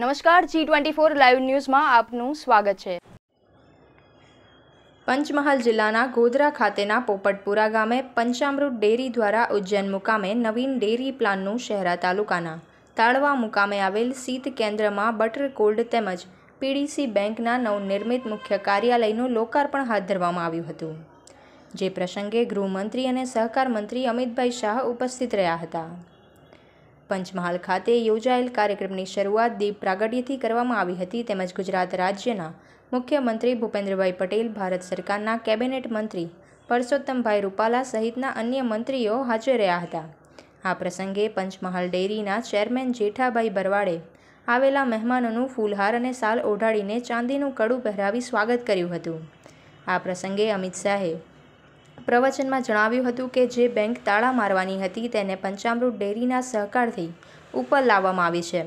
નમસ્કાર G twenty four live ન્યૂઝમાં આપનું સ્વાગત છે પંચમહાલ જિલ્લાના ગોધરા ખાતેના પોપટપુરા ગામે પંચામૃત ડેરી દ્વારા ઉજ્જૈન મુકામે નવીન ડેરી પ્લાનનું શહેરા તાલુકાના તાળવા મુકામે આવેલ શીત કેન્દ્રમાં બટર કોલ્ડ તેમજ પીડીસી બેંકના નવનિર્મિત મુખ્ય કાર્યાલયનું લોકાર્પણ હાથ ધરવામાં આવ્યું હતું જે પ્રસંગે ગૃહમંત્રી અને સહકાર મંત્રી અમિતભાઈ શાહ ઉપસ્થિત રહ્યા હતા પંચમહાલ ખાતે યોજાયેલ કાર્યક્રમની શરૂઆત દીપ પ્રાગટ્યથી કરવામાં આવી હતી તેમજ ગુજરાત રાજ્યના મુખ્યમંત્રી ભૂપેન્દ્રભાઈ પટેલ ભારત સરકારના કેબિનેટ મંત્રી પરસોત્તમભાઈ રૂપાલા સહિતના અન્ય મંત્રીઓ હાજર રહ્યા હતા આ પ્રસંગે પંચમહાલ ડેરીના ચેરમેન જેઠાભાઈ બરવાડે આવેલા મહેમાનોનું ફૂલહાર અને સાલ ઓઢાડીને ચાંદીનું કડું પહેરાવી સ્વાગત કર્યું હતું આ પ્રસંગે અમિત શાહે પ્રવચનમાં જણાવ્યું હતું કે જે બેંક તાળા મારવાની હતી તેને પંચામૃત ડેરીના સહકારથી ઉપર લાવવામાં આવી છે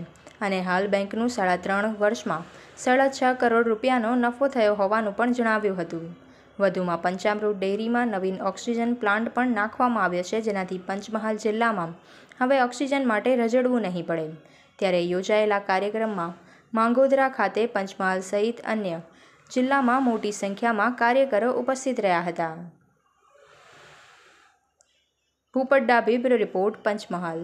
અને હાલ બેંકનું સાડા ત્રણ વર્ષમાં સાડા છ કરોડ રૂપિયાનો નફો થયો હોવાનું પણ જણાવ્યું હતું વધુમાં પંચામૃત ડેરીમાં નવીન ઓક્સિજન પ્લાન્ટ પણ નાખવામાં આવ્યો છે જેનાથી પંચમહાલ જિલ્લામાં હવે ઓક્સિજન માટે રજડવું નહીં પડે ત્યારે યોજાયેલા કાર્યક્રમમાં માંગોદરા ખાતે પંચમહાલ સહિત અન્ય જિલ્લામાં મોટી સંખ્યામાં કાર્યકરો ઉપસ્થિત રહ્યા હતા ભૂપત ડાભી બ્યુરો રિપોર્ટ પંચમહાલ